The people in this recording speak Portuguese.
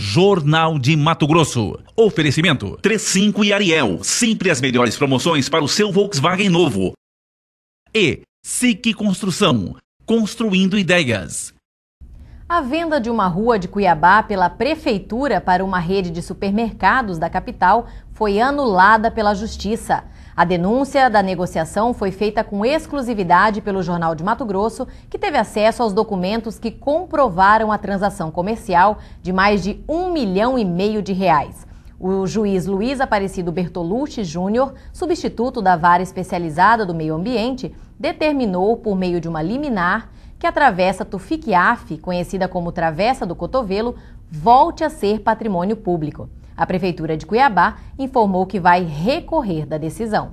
Jornal de Mato Grosso. Oferecimento 35 e Ariel, sempre as melhores promoções para o seu Volkswagen novo. E SIC Construção, construindo ideias. A venda de uma rua de Cuiabá pela prefeitura para uma rede de supermercados da capital foi anulada pela justiça. A denúncia da negociação foi feita com exclusividade pelo Jornal de Mato Grosso, que teve acesso aos documentos que comprovaram a transação comercial de mais de um milhão e meio de reais. O juiz Luiz Aparecido Bertolucci Júnior, substituto da vara especializada do meio ambiente, determinou, por meio de uma liminar, que a travessa Tufiquiaf, conhecida como Travessa do Cotovelo, volte a ser patrimônio público. A Prefeitura de Cuiabá informou que vai recorrer da decisão.